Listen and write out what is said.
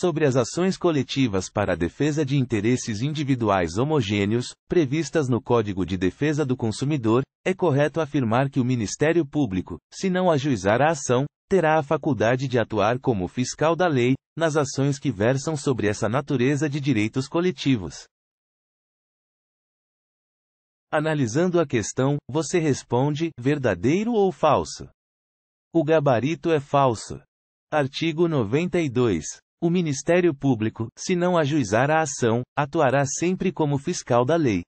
sobre as ações coletivas para a defesa de interesses individuais homogêneos, previstas no Código de Defesa do Consumidor, é correto afirmar que o Ministério Público, se não ajuizar a ação, terá a faculdade de atuar como fiscal da lei, nas ações que versam sobre essa natureza de direitos coletivos. Analisando a questão, você responde: verdadeiro ou falso? O gabarito é falso. Artigo 92. O Ministério Público, se não ajuizar a ação, atuará sempre como fiscal da lei.